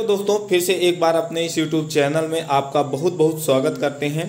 तो दोस्तों फिर से एक बार अपने इस यूट्यूब चैनल में आपका बहुत बहुत स्वागत करते हैं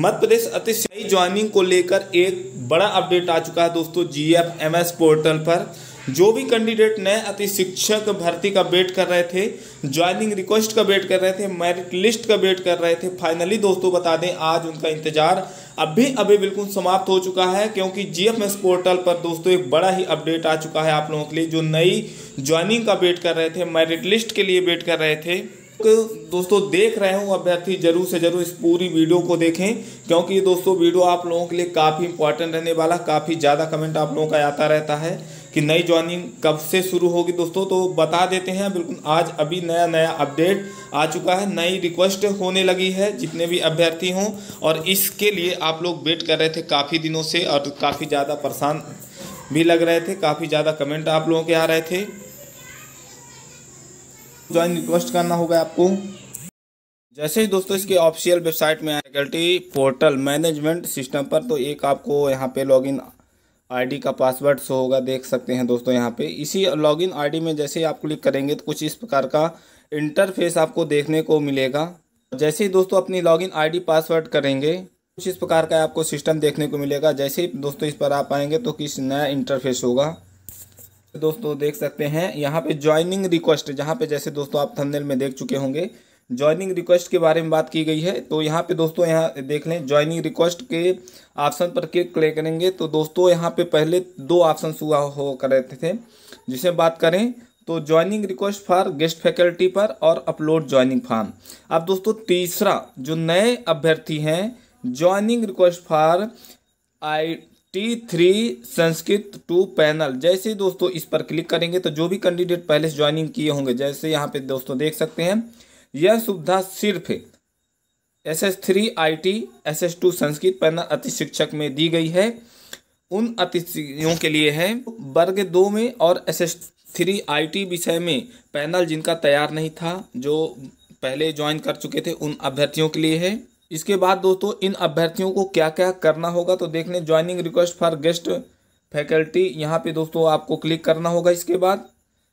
मध्य प्रदेश अतिशाही ज्वाइनिंग को लेकर एक बड़ा अपडेट आ चुका है दोस्तों G F M S portal पर जो भी कैंडिडेट नए अति शिक्षक भर्ती का वेट कर रहे थे ज्वाइनिंग रिक्वेस्ट का वेट कर रहे थे मेरिट लिस्ट का वेट कर रहे थे फाइनली दोस्तों बता दें आज उनका इंतजार अभी अभी बिल्कुल समाप्त हो चुका है क्योंकि जी पोर्टल पर दोस्तों एक बड़ा ही अपडेट आ चुका है आप लोगों के लिए जो नई ज्वाइनिंग का वेट कर रहे थे मेरिट लिस्ट के लिए वेट कर रहे थे दोस्तों देख रहे हो अभ्यर्थी जरूर से जरूर इस पूरी वीडियो को देखें क्योंकि दोस्तों वीडियो आप लोगों के लिए काफ़ी इंपॉर्टेंट रहने वाला काफ़ी ज़्यादा कमेंट आप लोगों का आता रहता है कि नई ज्वाइनिंग कब से शुरू होगी दोस्तों तो बता देते हैं बिल्कुल आज अभी नया नया अपडेट आ चुका है नई रिक्वेस्ट होने लगी है जितने भी अभ्यर्थी हों और इसके लिए आप लोग वेट कर रहे थे काफ़ी दिनों से और काफ़ी ज़्यादा परेशान भी लग रहे थे काफ़ी ज़्यादा कमेंट आप लोगों के आ रहे थे ज्वाइन रिक्वेस्ट करना होगा आपको जैसे ही दोस्तों इसके ऑफिशियल वेबसाइट में फैकल्टी पोर्टल मैनेजमेंट सिस्टम पर तो एक आपको यहाँ पे लॉगिन आईडी का पासवर्ड शो होगा देख सकते हैं दोस्तों यहाँ पे इसी लॉगिन आईडी में जैसे ही आप क्लिक करेंगे तो कुछ इस प्रकार का इंटरफेस आपको देखने को मिलेगा जैसे ही दोस्तों अपनी लॉगिन आईडी पासवर्ड करेंगे कुछ इस प्रकार का आपको सिस्टम देखने को मिलेगा जैसे ही दोस्तों इस पर आप आएंगे तो किस नया इंटरफेस होगा दोस्तों देख सकते हैं यहाँ पे ज्वाइनिंग रिक्वेस्ट जहाँ पे जैसे दोस्तों आप थंबनेल में देख चुके होंगे ज्वाइनिंग रिक्वेस्ट के बारे में बात की गई है तो यहाँ पे दोस्तों यहाँ देख लें ज्वाइनिंग रिक्वेस्ट के ऑप्शन पर क्लिक करेंगे तो दोस्तों यहाँ पे पहले दो ऑप्शन हुआ हो कर रहे थे जिसे बात करें तो joining request for guest faculty पर और अपलोड ज्वाइनिंग फॉर्म अब दोस्तों तीसरा जो नए अभ्यर्थी हैं joining request for I T three Sanskrit two panel जैसे दोस्तों इस पर क्लिक करेंगे तो जो भी कैंडिडेट पहले से ज्वाइनिंग किए होंगे जैसे यहाँ पे दोस्तों देख सकते हैं यह सुविधा सिर्फ S S three I T S S two Sanskrit panel अति शिक्षक में दी गई है उन अतिथियों के लिए है वर्ग दो में और S S three I T विषय में पैनल जिनका तैयार नहीं था जो पहले ज्वाइन कर चुके थे उन अभ्यर्थियों के लिए है इसके बाद दोस्तों इन अभ्यर्थियों को क्या क्या करना होगा तो देख लें joining request for guest faculty यहाँ पे दोस्तों आपको क्लिक करना होगा इसके बाद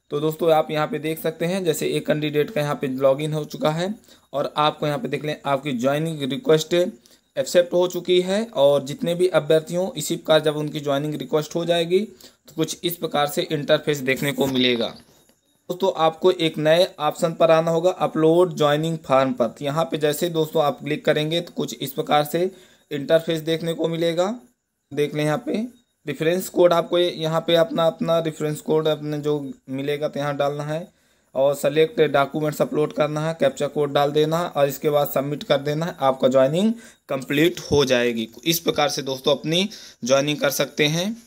तो दोस्तों आप यहाँ पे देख सकते हैं जैसे एक कैंडिडेट का यहाँ पे लॉगिन हो चुका है और आपको यहाँ पे देख लें आपकी ज्वाइनिंग रिक्वेस्ट एक्सेप्ट हो चुकी है और जितने भी अभ्यर्थियों इसी प्रकार जब उनकी ज्वाइनिंग रिक्वेस्ट हो जाएगी तो कुछ इस प्रकार से इंटरफेस देखने को मिलेगा दोस्तों आपको एक नए ऑप्शन पर आना होगा अपलोड ज्वाइनिंग फार्म पर तो यहाँ पे जैसे दोस्तों आप क्लिक करेंगे तो कुछ इस प्रकार से इंटरफेस देखने को मिलेगा देख लें यहाँ पे रिफरेंस कोड आपको यहाँ पे अपना अपना रिफरेंस कोड अपने जो मिलेगा तो यहाँ डालना है और सेलेक्ट डॉक्यूमेंट्स अपलोड करना है कैप्चा कोड डाल देना है और इसके बाद सबमिट कर देना है आपका ज्वाइनिंग कंप्लीट हो जाएगी इस प्रकार से दोस्तों अपनी ज्वाइनिंग कर सकते हैं